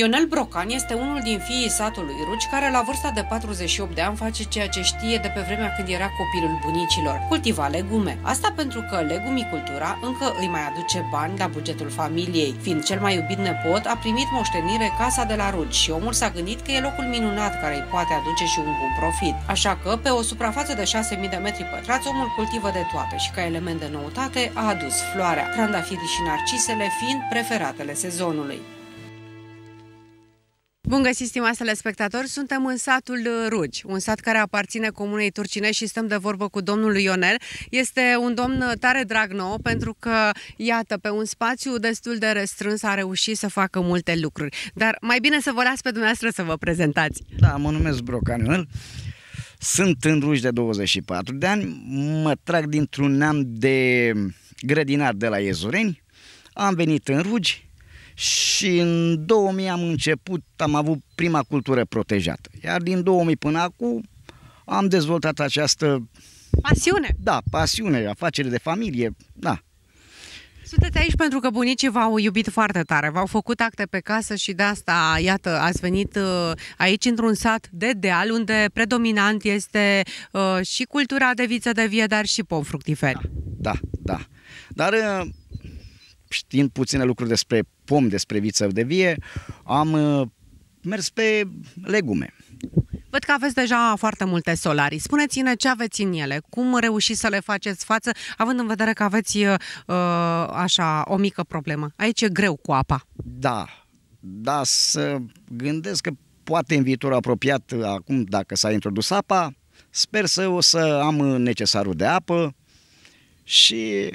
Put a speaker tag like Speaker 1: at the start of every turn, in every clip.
Speaker 1: Ionel Brocan este unul din fiii satului Ruci, care la vârsta de 48 de ani face ceea ce știe de pe vremea când era copilul bunicilor, cultiva legume. Asta pentru că legumicultura încă îi mai aduce bani la bugetul familiei. Fiind cel mai iubit nepot, a primit moștenire casa de la Ruci și omul s-a gândit că e locul minunat care îi poate aduce și un bun profit. Așa că, pe o suprafață de 6.000 de metri pătrați, omul cultivă de toate și ca element de noutate a adus floarea, trandafirii și narcisele fiind preferatele sezonului. Bun găsit, stimați spectatori. Suntem în satul Rugi, un sat care aparține comunei Turcine și stăm de vorbă cu domnul Ionel. Este un domn tare drag nou pentru că, iată, pe un spațiu destul de restrâns a reușit să facă multe lucruri. Dar mai bine să vă las pe dumneavoastră să vă
Speaker 2: prezentați. Da, mă numesc Brocan Ionel. Sunt în Rugi de 24 de ani, mă trag dintr-un neam de grădinar de la Iezureni, am venit în Rugi, și în 2000 am început, am avut prima cultură protejată. Iar din 2000 până acum am dezvoltat această... Pasiune. Da, pasiune, afacere de familie, da.
Speaker 1: Sunteți aici pentru că bunicii v-au iubit foarte tare, v-au făcut acte pe casă și de asta, iată, ați venit uh, aici într-un sat de deal unde predominant este uh, și cultura de viță de vie, dar și pom fructifer. Da,
Speaker 2: da. da. Dar uh, știind puține lucruri despre pom, despre viță de vie, am uh, mers pe legume.
Speaker 1: Văd că aveți deja foarte multe solarii. Spuneți-ne ce aveți în ele, cum reușiți să le faceți față, având în vedere că aveți uh, uh, așa o mică problemă. Aici e greu cu apa.
Speaker 2: Da, da, să gândesc că poate în viitor apropiat, acum dacă s-a introdus apa, sper să o să am necesarul de apă și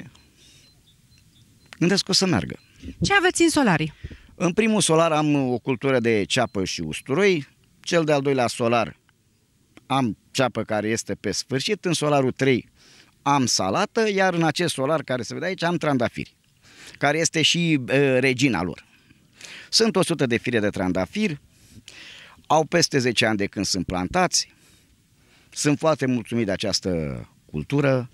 Speaker 2: gândesc că o să meargă. Ce aveți în solarii? În primul solar am o cultură de ceapă și usturoi, cel de-al doilea solar am ceapă care este pe sfârșit, în solarul 3 am salată, iar în acest solar care se vede aici am trandafiri, care este și e, uh, regina lor. Sunt 100 de fire de trandafiri, au peste 10 ani de când sunt plantați, sunt foarte mulțumit de această cultură,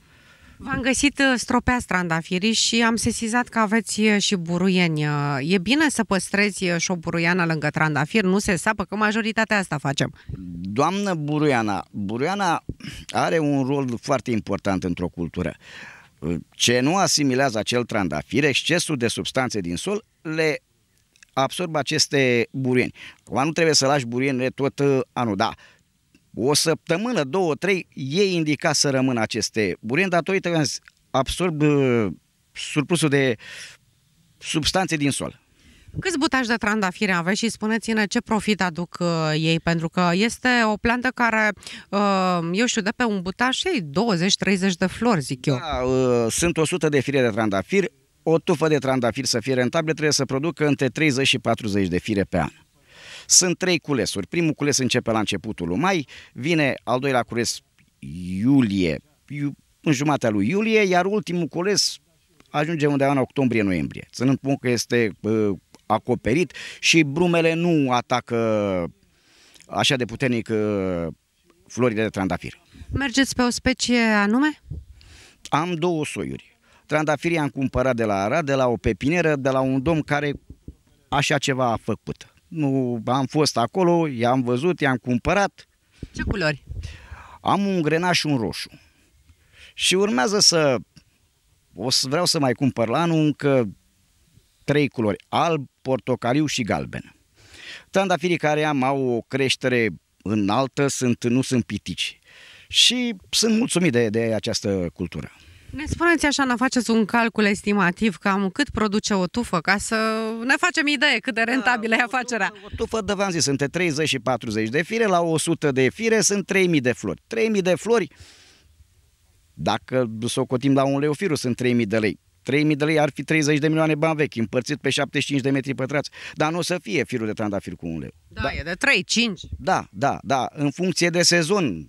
Speaker 1: V-am găsit uh, stropeați trandafirii și am sesizat că aveți uh, și buruieni. Uh, e bine să păstrezi și o buruiană lângă trandafir? Nu se sapă că
Speaker 2: majoritatea asta facem. Doamnă buruiana, buruiana are un rol foarte important într-o cultură. Ce nu asimilează acel trandafir, excesul de substanțe din sol le absorb aceste burieni. Acum nu trebuie să lași burienile tot anul, da, o săptămână, două, trei, ei indica să rămână aceste bureni, datorită absorb uh, surplusul de substanțe din sol.
Speaker 1: Câți butași de trandafire aveți și spuneți-ne ce profit aduc uh, ei, pentru că este o plantă care, uh, eu știu, de pe un butaș ei 20-30 de flori, zic eu.
Speaker 2: Da, uh, sunt 100 de fire de trandafir, o tufă de trandafir să fie rentabilă trebuie să producă între 30 și 40 de fire pe an. Sunt trei culesuri. Primul cules începe la începutul lui mai, vine al doilea cules iulie, iu, în jumatea lui iulie, iar ultimul cules ajunge undeva în octombrie-noiembrie, ținând cont că este uh, acoperit și brumele nu atacă așa de puternic uh, florile de trandafir.
Speaker 1: Mergeți pe o specie
Speaker 2: anume? Am două soiuri. Trandafirii am cumpărat de la Arad, de la o pepineră, de la un domn care așa ceva a făcut nu am fost acolo, i-am văzut, i-am cumpărat. Ce culori? Am un grenaș și un roșu. Și urmează să... O să vreau să mai cumpăr la anul încă trei culori, alb, portocaliu și galben. Trandafirii care am au o creștere înaltă, sunt, nu sunt pitici. Și sunt mulțumit de, de această cultură.
Speaker 1: Ne spuneți așa, ne faceți un calcul estimativ cam cât produce o tufă, ca să ne facem idee cât de rentabilă da, e afacerea. O
Speaker 2: tufă, de v-am zis, între 30 și 40 de fire, la 100 de fire sunt 3000 de flori. 3000 de flori, dacă cotim la un leu firul, sunt 3000 de lei. 3.000 de lei ar fi 30 de milioane bani vechi, împărțit pe 75 de metri pătrați. Dar nu o să fie firul de trandafir cu un leu. Da, da. e de 3-5. Da, da, da, în funcție de sezon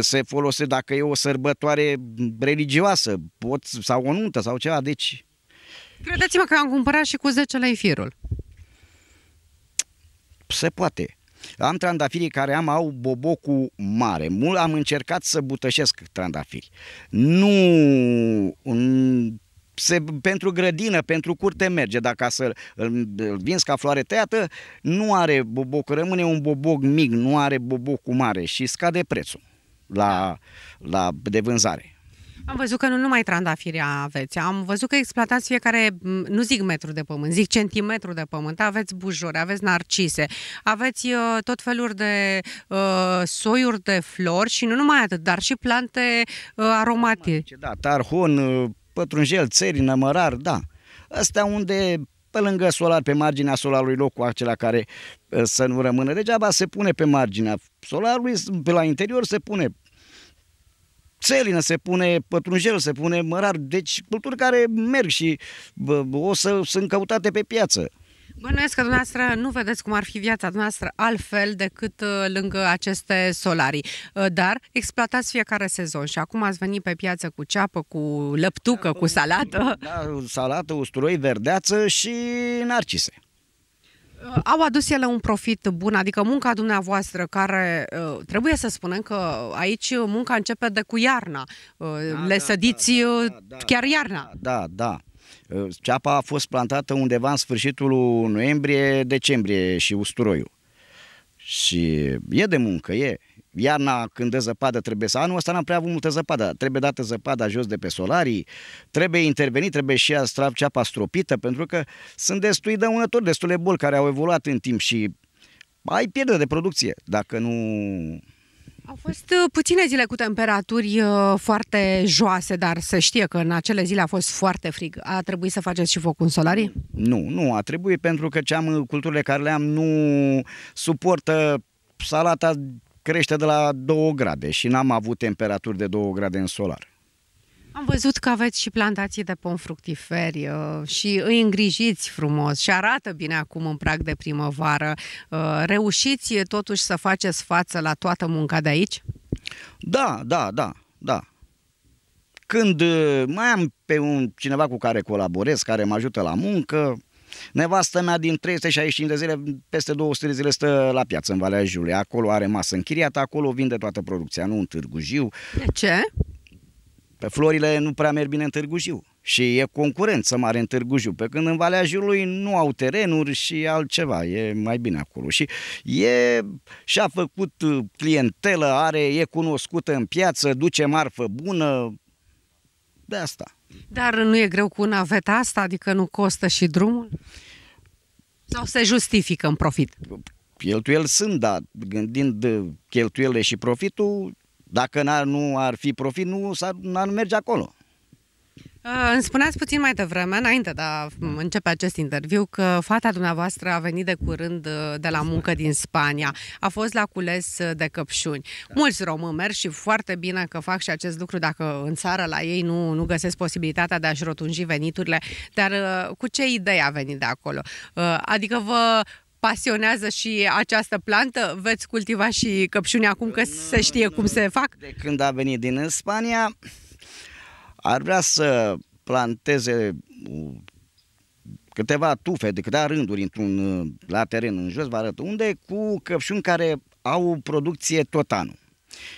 Speaker 2: se folosește dacă e o sărbătoare religioasă pot, sau o nuntă sau ceva, deci... Credeți-mă că am cumpărat și cu 10 lei firul. Se poate. Am trandafirii care am, au bobocul mare. Mult am încercat să butășesc trandafiri. Nu... Se, pentru grădină, pentru curte merge, dar ca să îl, îl vinzi ca floare tăiată, nu are boboc, rămâne un boboc mic, nu are bobocul mare și scade prețul la, la, de vânzare.
Speaker 1: Am văzut că nu numai trandafiri aveți, am văzut că exploatați fiecare, nu zic metru de pământ, zic centimetru de pământ, aveți bujori, aveți narcise, aveți uh, tot felul de uh, soiuri de flori și nu numai atât, dar și
Speaker 2: plante uh, aromatice. Da, tarhon, uh, pătrunjel, țări, nămărar, da. Asta unde pe lângă solar, pe marginea solarului, locul acela care uh, să nu rămână degeaba, se pune pe marginea solarului, pe la interior se pune țelină, se pune pătrunjel, se pune mărar, deci culturi care merg și bă, o să sunt căutate pe piață.
Speaker 1: Bănuiesc că dumneavoastră nu vedeți cum ar fi viața dumneavoastră altfel decât uh, lângă aceste solarii, uh, dar exploatați fiecare sezon și acum ați venit pe piață cu ceapă, cu lăptucă, cu salată.
Speaker 2: Da, salată, usturoi, verdeață și narcise.
Speaker 1: Uh, au adus ele un profit bun, adică munca dumneavoastră, care trebuie să spunem că aici munca începe de cu iarna. Da, Le da, da, sădiți da, da, da chiar da, iarna.
Speaker 2: Da, da. Uh, ceapa a fost plantată undeva în sfârșitul noiembrie-decembrie și usturoiul. Și e de muncă, e. Iarna, când dă zăpadă, trebuie să... Anul ăsta n-am prea avut multă zăpadă. Trebuie dată zăpada jos de pe solarii, trebuie intervenit, trebuie și astrap ceapa stropită, pentru că sunt destui dăunători, destule boli care au evoluat în timp și ai pierdere de producție dacă nu
Speaker 1: au fost uh, puține zile cu temperaturi uh, foarte joase, dar să știe că în acele zile a fost foarte frig. A trebuit să faceți
Speaker 2: și focul în solarii? Nu, nu, a trebuit pentru că ce am, uh, culturile care le am nu suportă salata crește de la 2 grade și n-am avut temperaturi de 2 grade în solar
Speaker 1: văzut că aveți și plantații de pom fructiferi uh, și îi îngrijiți frumos și arată bine acum în prag de primăvară. Uh, reușiți totuși să faceți față la toată munca de aici?
Speaker 2: Da, da, da, da. Când uh, mai am pe un cineva cu care colaborez, care mă ajută la muncă, Nevastă mea din 365 de zile, peste 200 de zile stă la piață în Valea Julia. Acolo are masă închiriată, acolo vinde toată producția, nu în Târgu Jiu. De ce? Pe florile nu prea merg bine în Târgu Jiu și e concurență mare în Târgu Jiu, pe când în Valea Jiului nu au terenuri și altceva, e mai bine acolo. Și e, și-a făcut uh, clientelă, are, e cunoscută în piață, duce marfă bună, de asta.
Speaker 1: Dar nu e greu cu naveta asta, adică nu costă și drumul? Sau se justifică în profit?
Speaker 2: Cheltuieli sunt, dar gândind uh, cheltuielile și profitul, dacă n-ar, nu ar fi profit, nu s-ar, n-ar merge acolo.
Speaker 1: Uh, îmi spuneați puțin mai devreme, înainte de a începe acest interviu, că fata dumneavoastră a venit de curând uh, de la muncă din Spania. A fost la cules uh, de căpșuni. Da. Mulți români merg și foarte bine că fac și acest lucru dacă în țară la ei nu, nu găsesc posibilitatea de a-și rotunji veniturile. Dar cu ce idei a venit de acolo? Adică vă pasionează și această plantă? Veți cultiva și căpșuni acum că se știe cum se fac? De când a venit din
Speaker 2: Spania, ar vrea să planteze uh, câteva tufe de câteva rânduri într-un, uh, la teren în jos, vă arăt unde, cu căpșuni care au producție tot anul.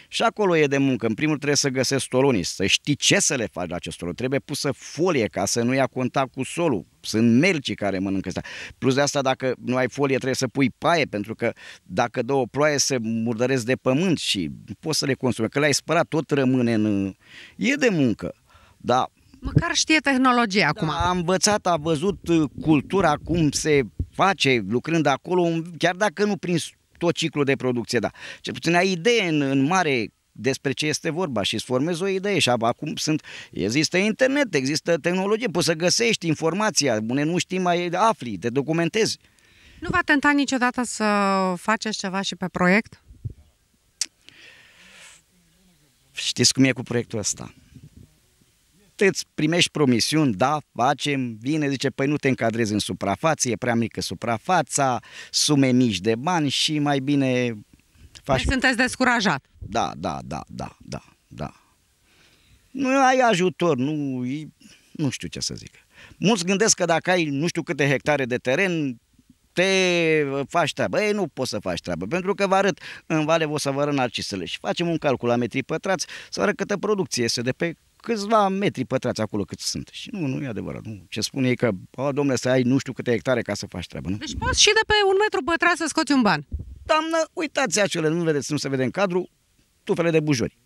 Speaker 2: Și acolo e de muncă. În primul trebuie să găsești stolonii, să știi ce să le faci la acest stolon. Trebuie pusă folie ca să nu ia contact cu solul. Sunt melcii care mănâncă asta. Plus de asta, dacă nu ai folie, trebuie să pui paie, pentru că dacă două ploaie, se murdăresc de pământ și poți să le consumi. Că le-ai spărat, tot rămâne în... E de muncă. Dar
Speaker 1: Măcar știe tehnologia da,
Speaker 2: acum. A învățat, a văzut uh, cultura, cum se face lucrând acolo, chiar dacă nu prin tot ciclul de producție, da. Cel puțin ai idee în, în mare despre ce este vorba și îți formezi o idee și acum sunt, există internet, există tehnologie, poți să găsești informația, bune, nu știi, mai afli, te documentezi.
Speaker 1: Nu v-a tentat niciodată să faceți ceva și pe proiect?
Speaker 2: Știți cum e cu proiectul ăsta? îți primești promisiuni, da, facem, vine, zice, păi nu te încadrezi în suprafață, e prea mică suprafața, sume mici de bani și mai bine faci... Deci sunteți descurajat. Da, da, da, da, da, da. Nu ai ajutor, nu, nu știu ce să zic. Mulți gândesc că dacă ai nu știu câte hectare de teren, te uh, faci treabă. Ei, nu poți să faci treabă, pentru că vă arăt, în vale o să vă arăt narcisele și facem un calcul la metri pătrați, să arăt câtă producție este de pe câțiva metri pătrați acolo cât sunt. Și nu, nu e adevărat. Nu. Ce spune e că, o, domnule, să ai nu știu câte hectare ca să faci treabă. Nu? Deci poți și de pe un metru pătrat să scoți un ban. Doamnă, uitați acele, nu vedeți, nu se vede în cadru, tufele de bujori.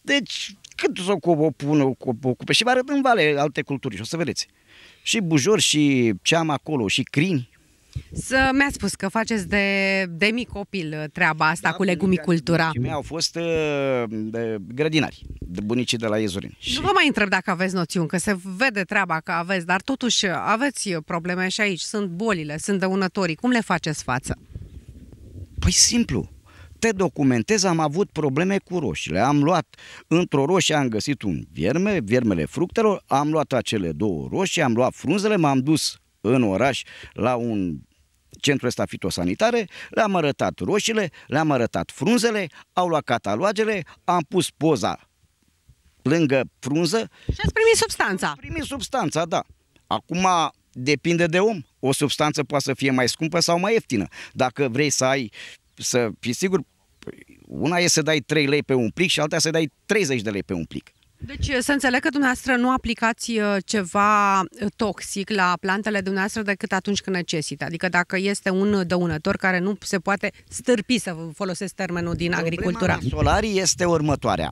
Speaker 2: Deci, cât o s-o pună, o ocupe și vă arăt în vale alte culturi și o să vedeți. Și bujori și am acolo și crini
Speaker 1: să mi-a spus că faceți de, de mic copil uh, treaba asta da, cu legumicultura. Și mei au
Speaker 2: fost uh, de grădinari, de bunicii de la Iezurin. Nu
Speaker 1: vă mai întreb dacă aveți noțiuni, că se vede treaba că aveți, dar totuși uh, aveți probleme și aici. Sunt bolile, sunt dăunătorii. Cum le faceți față?
Speaker 2: Păi simplu te documentez, am avut probleme cu roșiile. Am luat, într-o roșie am găsit un vierme, viermele fructelor, am luat acele două roșii, am luat frunzele, m-am dus în oraș la un centru ăsta fitosanitare, le-am arătat roșile, le-am arătat frunzele, au luat catalogele, am pus poza lângă frunză. Și ați primit substanța. Am primit substanța, da. Acum depinde de om. O substanță poate să fie mai scumpă sau mai ieftină. Dacă vrei să ai, să fii sigur, una e să dai 3 lei pe un plic și alta să dai 30 de lei pe un plic.
Speaker 1: Deci să înțeleg că dumneavoastră nu aplicați uh, ceva uh, toxic la plantele dumneavoastră decât atunci când necesită. Adică dacă este un dăunător care nu se poate stârpi, să folosesc termenul din Problema agricultura.
Speaker 2: solarii este următoarea.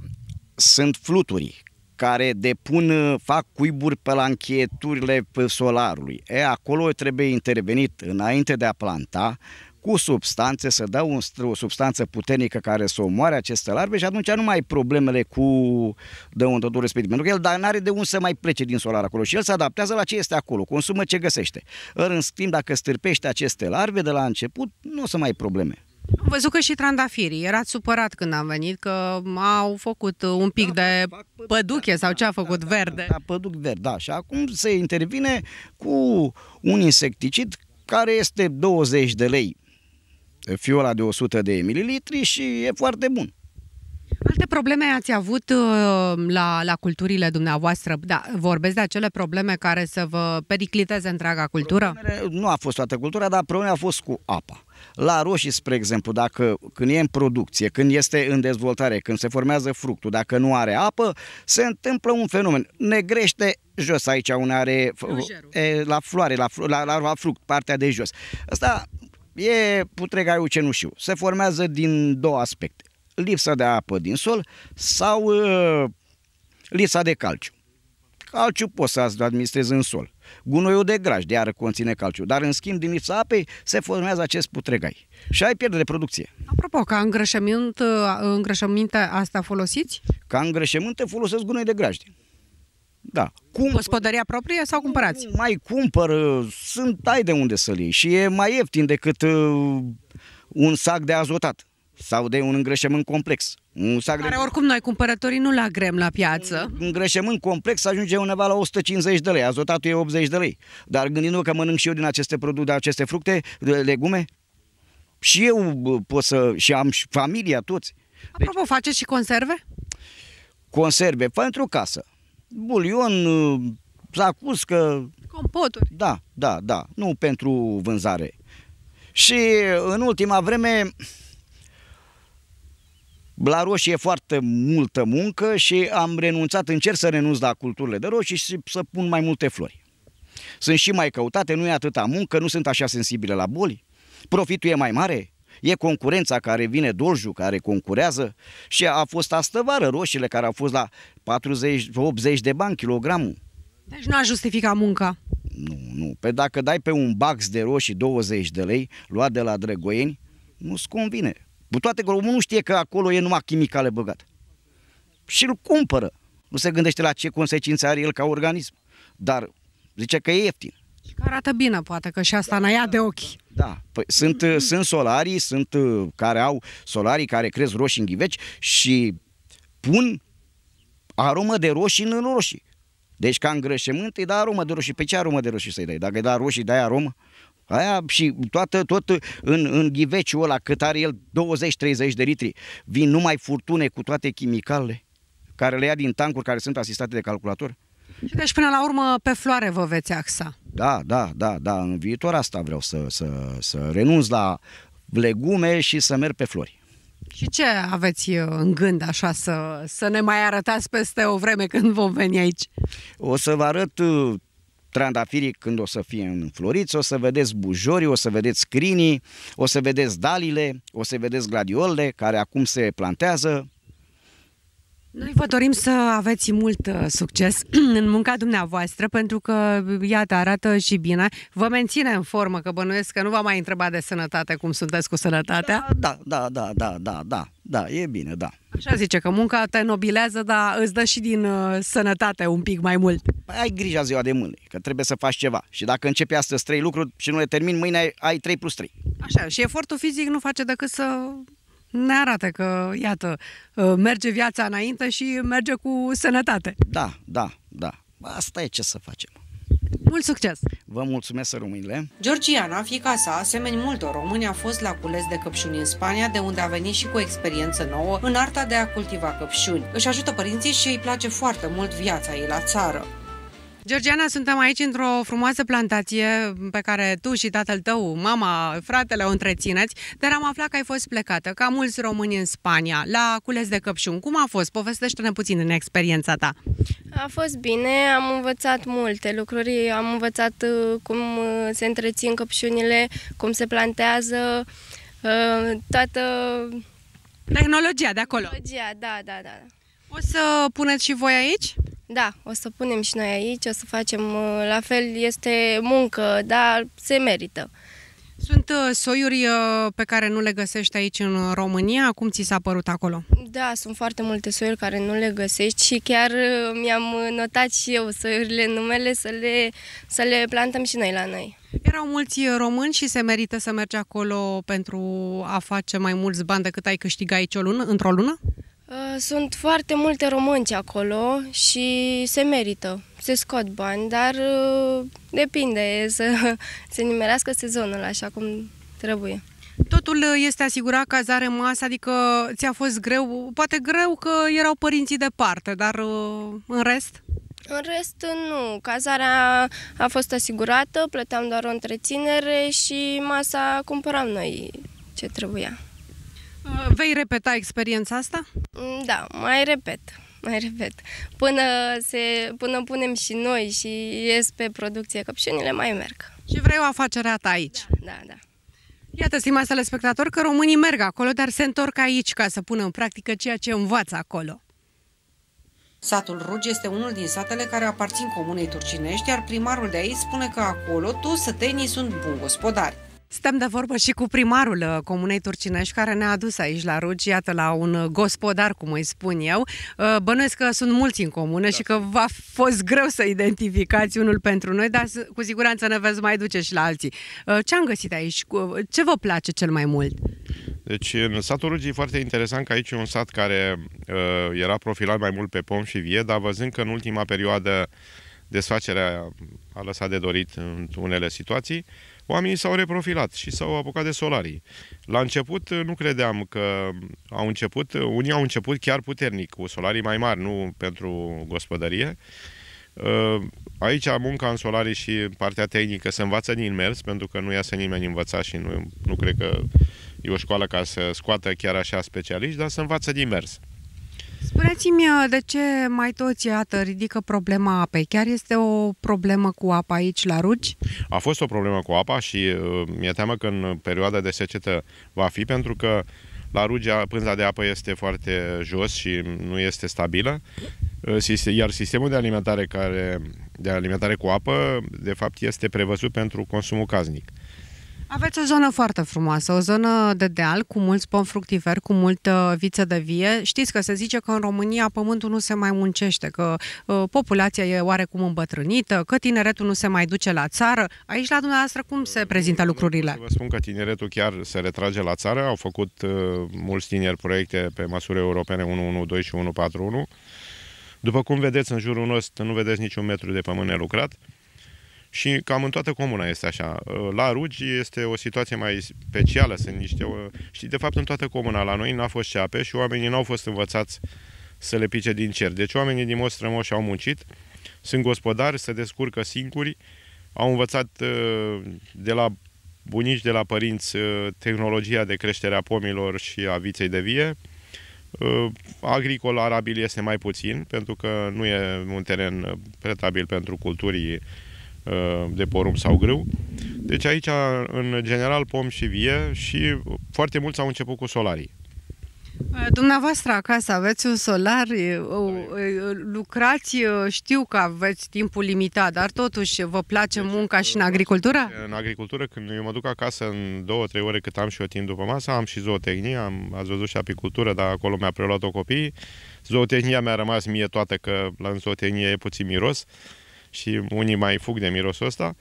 Speaker 2: Sunt fluturi care depun, uh, fac cuiburi pe la încheieturile solarului. E, acolo trebuie intervenit înainte de a planta cu substanțe, să dau un, o substanță puternică care să omoare aceste larve și atunci nu mai ai problemele cu dăuntătul respectiv. Pentru că el dar are de unde să mai plece din solar acolo și el se adaptează la ce este acolo, consumă ce găsește. Ori în schimb, dacă stârpește aceste larve de la început, nu o să mai ai probleme.
Speaker 1: Am văzut că și trandafirii, erați supărat când am venit că au făcut
Speaker 2: un pic da, de fac, da, păduche da, sau ce a făcut, da, da, verde. da, păduc verde, da. Și acum se intervine cu un insecticid care este 20 de lei fiola de 100 de mililitri și e foarte bun.
Speaker 1: Alte probleme ați avut uh, la, la culturile dumneavoastră? Da, vorbesc de acele probleme care să vă pericliteze întreaga cultură?
Speaker 2: Problemele, nu a fost toată cultura, dar problema a fost cu apa. La roșii, spre exemplu, dacă când e în producție, când este în dezvoltare, când se formează fructul, dacă nu are apă, se întâmplă un fenomen. Negrește jos aici, unde are e, la floare, la, la, la, la fruct, partea de jos. Asta e putregaiu cenușiu. Se formează din două aspecte. Lipsa de apă din sol sau uh, lipsa de calciu. Calciu poți să administrezi în sol. Gunoiul de graj de iară conține calciu, dar în schimb din lipsa apei se formează acest putregai și ai pierdere de producție.
Speaker 1: Apropo, ca îngrășământ, uh, îngrășăminte asta folosiți? Ca
Speaker 2: îngrășământ folosesc gunoi de grajde. Da. Cum... Gospodăria proprie sau cumpărați? Mai cumpăr, uh, sunt, ai de unde să-l iei și e mai ieftin decât uh, un sac de azotat sau de un îngrășământ complex. Un sac Care
Speaker 1: de... oricum noi cumpărătorii nu la grem la piață.
Speaker 2: Un îngrășământ complex ajunge undeva la 150 de lei, azotatul e 80 de lei. Dar gândindu-mă că mănânc și eu din aceste produse, de aceste fructe, legume, și eu uh, pot să, și am și familia, toți. Apropo, deci, faceți și conserve? Conserve, pentru casă bulion, uh, zacuscă. Compoturi. Da, da, da, nu pentru vânzare. Și în ultima vreme la roșii e foarte multă muncă și am renunțat, încerc să renunț la culturile de roșii și să pun mai multe flori. Sunt și mai căutate, nu e atâta muncă, nu sunt așa sensibile la boli, profitul e mai mare, E concurența care vine Dolju, care concurează și a fost astăvară roșiile care au fost la 40-80 de bani kilogramul. Deci
Speaker 1: nu a justificat munca.
Speaker 2: Nu, nu. Pe dacă dai pe un bax de roșii 20 de lei, luat de la drăgoieni, nu-ți convine. Cu toate că omul nu știe că acolo e numai chimicale băgat. Și îl cumpără. Nu se gândește la ce consecințe are el ca organism. Dar zice că e ieftin.
Speaker 1: Și că arată bine, poate că și asta da, n-a ia de ochi.
Speaker 2: Da, păi sunt, mm-hmm. sunt solarii sunt care au solarii care cresc roșii în ghiveci și pun aromă de roșii în roșii. Deci ca îngrășământ îi da aromă de roșii. Pe păi ce aromă de roșii să-i dai? Dacă îi da roșii, dai aromă? Aia și toată, tot în, în ghiveciul ăla, cât are el 20-30 de litri, vin numai furtune cu toate chimicalele care le ia din tancuri care sunt asistate de calculator.
Speaker 1: Și deci până la urmă pe floare vă veți axa.
Speaker 2: Da, da, da, da. În viitor asta vreau să, să, să renunț la legume și să merg pe flori.
Speaker 1: Și ce aveți uh, în gând așa să, să ne mai arătați peste o vreme când vom veni aici?
Speaker 2: O să vă arăt uh, trandafirii când o să fie înfloriți, o să vedeți bujorii, o să vedeți crinii, o să vedeți dalile, o să vedeți gladiolele care acum se plantează, noi
Speaker 1: vă dorim să aveți mult uh, succes în munca dumneavoastră, pentru că, iată, arată și bine. Vă menține în formă, că bănuiesc că nu v mai întrebat de sănătate, cum sunteți cu sănătatea. Da, da, da, da, da, da, da, da, e bine, da. Așa zice, că munca te nobilează, dar îți dă și din uh, sănătate un pic mai mult.
Speaker 2: Păi ai grijă ziua de mâine, că trebuie să faci ceva. Și dacă începi astăzi trei lucruri și nu le termin, mâine ai, ai 3 plus 3.
Speaker 1: Așa, și efortul fizic nu face decât să ne arată că, iată, uh, merge viața înainte și
Speaker 2: merge cu sănătate. Da, da, da. Asta e ce să facem. Mult succes! Vă mulțumesc, românile!
Speaker 1: Georgiana, fica sa, asemeni multor români, a fost la cules de căpșuni în Spania, de unde a venit și cu experiență nouă în arta de a cultiva căpșuni. Își ajută părinții și îi place foarte mult viața ei la țară. Georgiana, suntem aici într-o frumoasă plantație pe care tu și tatăl tău, mama, fratele o întrețineți, dar am aflat că ai fost plecată, ca mulți români în Spania, la cules de căpșun. Cum a fost? Povestește-ne puțin în experiența ta.
Speaker 3: A fost bine, am învățat multe lucruri, am învățat uh, cum uh, se întrețin căpșunile, cum se plantează, uh, toată... Tehnologia de acolo. Tehnologia, da, da, da. O să puneți și voi aici? Da, o să punem și noi aici, o să facem, uh, la fel este muncă, dar se merită.
Speaker 1: Sunt uh, soiuri uh, pe care nu le găsești aici în România? Cum ți s-a părut acolo?
Speaker 3: Da, sunt foarte multe soiuri care nu le găsești și chiar mi-am notat și eu soiurile, numele, să le, să le plantăm și noi la noi.
Speaker 1: Erau mulți români și se merită să mergi acolo pentru a face mai mulți bani decât ai câștiga aici o lună, într-o lună?
Speaker 3: Uh, sunt foarte multe românci acolo și se merită, se scot bani, dar uh, depinde să se nimerească sezonul așa cum trebuie.
Speaker 1: Totul uh, este asigurat cazare masă, adică ți-a fost greu, poate greu că erau părinții departe, dar în rest? În rest, nu. Cazarea a fost
Speaker 3: asigurată, plăteam doar o întreținere și masa cumpăram noi ce trebuia. Uh, vei repeta experiența asta? Mm, da, mai repet. Mai repet. Până, se, până punem și noi și ies pe producție
Speaker 1: căpșunile, mai merg. Și vrei o afacere a ta aici? Da, da. da. Iată, stimați spectator, că românii merg acolo, dar se întorc aici ca să pună în practică ceea ce învață acolo. Satul Rugi este unul din satele care aparțin comunei turcinești, iar primarul de aici spune că acolo toți sătenii sunt buni gospodari. Stăm de vorbă și cu primarul uh, Comunei Turcinești, care ne-a adus aici la Rugi, iată, la un uh, gospodar, cum îi spun eu. Uh, bănuiesc că sunt mulți în comună da. și că v-a fost greu să identificați unul pentru noi, dar cu siguranță ne veți mai duce și la alții. Ce am găsit aici? Ce vă place cel mai mult?
Speaker 4: Deci, în satul Rugi e foarte interesant că aici e un sat care uh, era profilat mai mult pe pom și vie, dar văzând că în ultima perioadă desfacerea a lăsat de dorit în unele situații, oamenii s-au reprofilat și s-au apucat de solarii. La început uh, nu credeam că au început, uh, unii au început chiar puternic, cu solarii mai mari, nu pentru gospodărie. Uh, aici munca în solarii și partea tehnică se învață din mers, pentru că nu iasă nimeni învăța și nu, nu cred că e o școală ca să scoată chiar așa specialiști, dar se învață din mers.
Speaker 1: Spuneți-mi uh, de ce mai toți, iată, ridică problema apei. Chiar este o problemă cu apa aici la
Speaker 4: Rugi? A fost o problemă cu apa și uh, mi-e teamă că în perioada de secetă va fi, pentru că la Rugi pânza de apă este foarte jos și nu este stabilă, uh, iar sistemul de alimentare, care, de alimentare cu apă, de fapt, este prevăzut pentru consumul casnic.
Speaker 1: Aveți o zonă foarte frumoasă, o zonă de deal cu mulți pom fructiferi, cu multă viță de vie. Știți că se zice că în România pământul nu se mai muncește, că uh, populația e oarecum îmbătrânită, că tineretul nu se mai duce la țară. Aici la dumneavoastră cum se prezintă lucrurile? Vă
Speaker 4: spun că tineretul chiar se retrage la țară. Au făcut uh, mulți tineri proiecte pe măsuri europene 112 și 141. După cum vedeți în jurul nostru, nu vedeți niciun metru de pământ nelucrat. lucrat. Și cam în toată comuna este așa. Ă, la Rugi este o situație mai specială, sunt niște... Ă, și de fapt în toată comuna la noi n-a fost ceape și oamenii n-au fost învățați să le pice din cer. Deci oamenii din Mostrămoș au muncit, sunt gospodari, se descurcă singuri, au învățat ă, de la bunici, de la părinți, tehnologia de creștere a pomilor și a viței de vie. Agricol arabil este mai puțin, pentru că nu e un teren pretabil pentru culturii Uh, de porumb sau grâu. Deci aici, în general, pom și vie și foarte mulți au început cu solarii.
Speaker 1: Uh, dumneavoastră acasă aveți un solar, lucrați, știu că aveți timpul limitat, dar totuși vă place deci, munca și în uh, agricultură?
Speaker 4: În agricultură, când eu mă duc acasă în două, trei ore cât am și eu timp după masă, am și zootehnie, am, ați văzut și apicultură, dar acolo mi-a preluat-o copii. Zootehnia mi-a rămas mie toată, că la zootehnie e puțin miros. Uh, și unii mai fug de mirosul ăsta,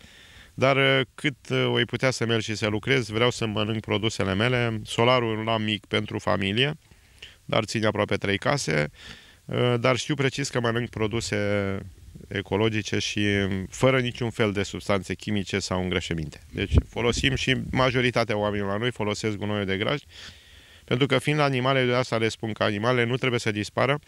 Speaker 4: dar uh, cât voi uh, putea să merg și să lucrez, vreau să mănânc produsele mele. Solarul la mic pentru familie, dar ține aproape trei case, uh, dar știu precis că mănânc produse ecologice și um, fără niciun fel de substanțe chimice sau îngrășăminte. Deci folosim și majoritatea oamenilor la noi folosesc gunoiul de graj, pentru că fiind animale, de asta le spun că animalele nu trebuie să dispară,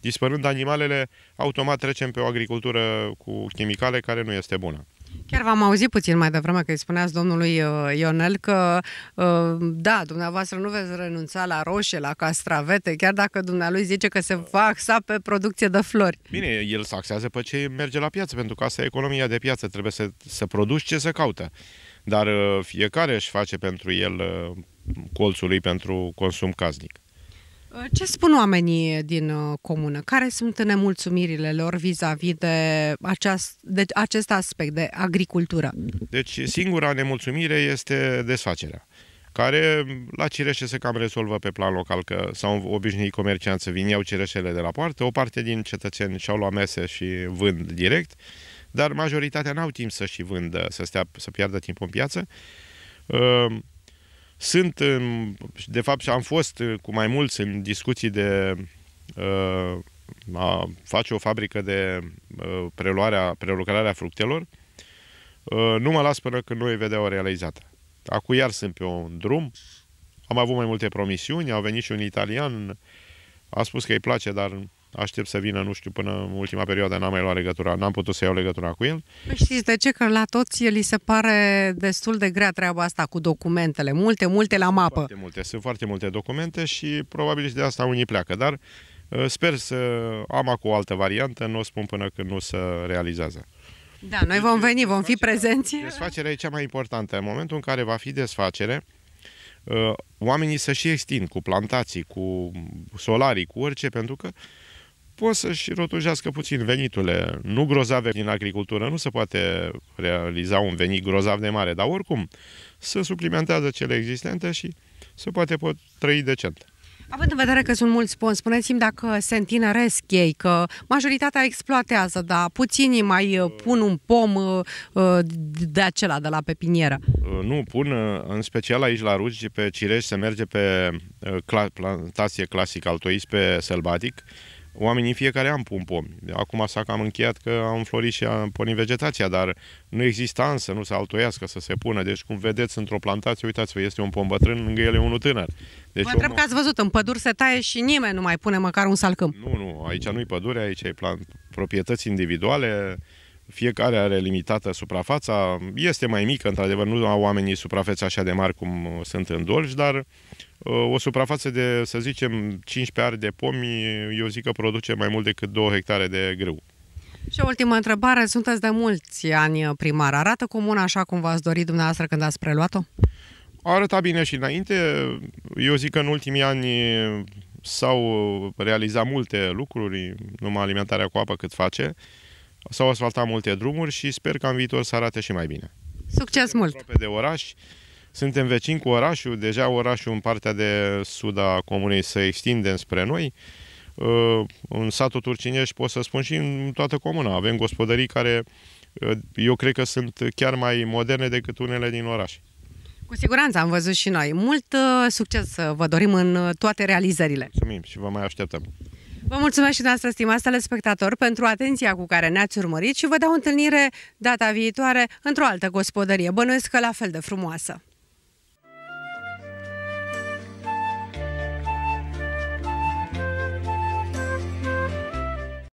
Speaker 4: dispărând animalele, automat trecem pe o agricultură cu chimicale care nu este bună.
Speaker 1: Chiar v-am auzit puțin mai devreme că îi spuneați domnului uh, Ionel că, uh, da, dumneavoastră nu veți renunța la roșie, la castravete, chiar dacă dumnealui zice că se va axa pe producție de flori.
Speaker 4: Bine, el se axează pe ce merge la piață, pentru că asta e economia de piață, trebuie să, să produci ce se caută. Dar uh, fiecare își face pentru el colțul lui pentru consum casnic.
Speaker 1: Ce spun oamenii din uh, comună? Care sunt nemulțumirile lor vis-a-vis de, aceast, de acest aspect de agricultură?
Speaker 4: Deci singura nemulțumire este desfacerea care la cireșe se cam rezolvă pe plan local, că s-au obișnuit comercianți să vin, iau cireșele de la poartă, o parte din cetățeni și-au luat mese și vând direct, dar majoritatea n-au timp să și vândă, să, stea, să piardă timp în piață. Ă, sunt, de fapt, am fost uh, cu mai mulți în discuții de uh, a face o fabrică de uh, preluarea, prelucrarea fructelor. Nu mă las până când nu îi vedea o realizată. Acum iar sunt pe un drum. Am avut mai multe promisiuni, au venit și un italian, a spus că îi place, dar aștept să vină, nu știu, până în ultima perioadă n-am mai luat legătura, n-am putut să iau legătura cu el.
Speaker 1: Păi știți de ce? Că la toți li se pare destul de grea treaba asta cu documentele, multe, multe la mapă. Foarte
Speaker 4: multe, sunt foarte multe documente și probabil și de asta unii pleacă, dar uh, sper să am acum o altă variantă, nu o spun până când nu se realizează. Da, noi vom deci, veni, vom fi prezenți. Desfacerea e cea mai importantă. În momentul în care va fi desfacere, uh, oamenii să și extind cu plantații, cu solarii, cu orice, pentru că uh, pot să-și rotujească puțin veniturile. Nu grozave din agricultură, nu se poate realiza un venit grozav de mare, dar oricum se suplimentează cele existente și se poate pot trăi decent.
Speaker 1: Având în vedere că sunt mulți spun, spuneți-mi dacă se întineresc ei, că majoritatea exploatează, dar puținii mai uh, pun un pom uh, uh, de acela, de la pepinieră.
Speaker 4: Nu, pun, în special aici la Rugi, pe Cireș, se merge pe plantație clasică, altoist, pe sălbatic, oamenii fiecare an pun pomi. Acum s-a cam încheiat că au înflorit și a pornit vegetația, dar nu există să nu se altoiască, să se pună. Deci, cum vedeți, într-o plantație, uitați-vă, este un pom bătrân, lângă el e unul tânăr. Deci, Vă întreb om... că ați văzut,
Speaker 1: în păduri se taie și nimeni nu mai pune măcar un salcâm.
Speaker 4: Nu, nu, aici nu-i pădure, aici e plant, proprietăți individuale, fiecare are limitată suprafața, este mai mică, într-adevăr, nu au oamenii suprafețe așa de mari cum sunt în Dolj, dar uh, o suprafață de, să zicem, 15 ari de pomi, eu zic că produce mai mult decât 2 hectare de grâu.
Speaker 1: Și o ultimă întrebare, sunteți de mulți ani primar. Arată comuna așa cum v-ați dorit dumneavoastră când ați preluat-o?
Speaker 4: Arăta bine și înainte. Eu zic că în ultimii ani s-au realizat multe lucruri, numai alimentarea cu apă cât face. S-au asfaltat multe drumuri și sper că în viitor să arate și mai bine. Succes Suntem mult! Suntem de oraș, suntem vecini cu orașul, deja orașul în partea de sud a comunei se extinde spre noi. Uh, în satul Turcinești pot să spun și în toată comuna. Avem gospodării care uh, eu cred că sunt chiar mai moderne decât unele din oraș.
Speaker 1: Cu siguranță am văzut și noi. Mult uh, succes vă dorim în toate realizările.
Speaker 4: Mulțumim și vă mai așteptăm.
Speaker 1: Vă mulțumesc și noastră, stimați telespectatori, pentru atenția cu care ne-ați urmărit și vă dau întâlnire data viitoare într-o altă gospodărie, bănuiesc că la fel de frumoasă.